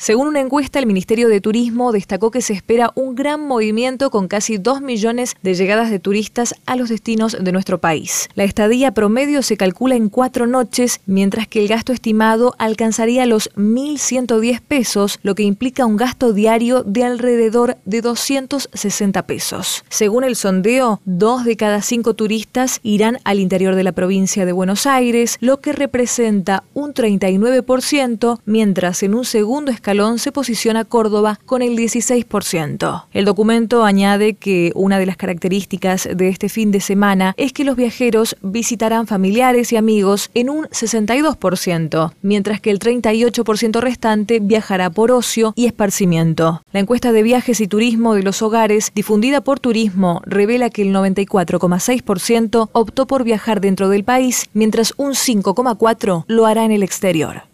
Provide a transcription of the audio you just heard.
Según una encuesta, el Ministerio de Turismo destacó que se espera un gran movimiento con casi 2 millones de llegadas de turistas a los destinos de nuestro país. La estadía promedio se calcula en cuatro noches, mientras que el gasto estimado alcanzaría los 1.110 pesos, lo que implica un gasto diario de alrededor de 260 pesos. Según el sondeo, dos de cada cinco turistas irán al interior de la provincia de Buenos Aires, lo que representa un 39%, mientras en un segundo escalón se posiciona Córdoba con el 16%. El documento añade que una de las características de este fin de semana es que los viajeros visitarán familiares y amigos en un 62%, mientras que el 38% restante viajará por ocio y esparcimiento. La encuesta de viajes y turismo de los hogares, difundida por Turismo, revela que el 94,6% optó por viajar dentro del país, mientras un 5,4% lo hará en el exterior.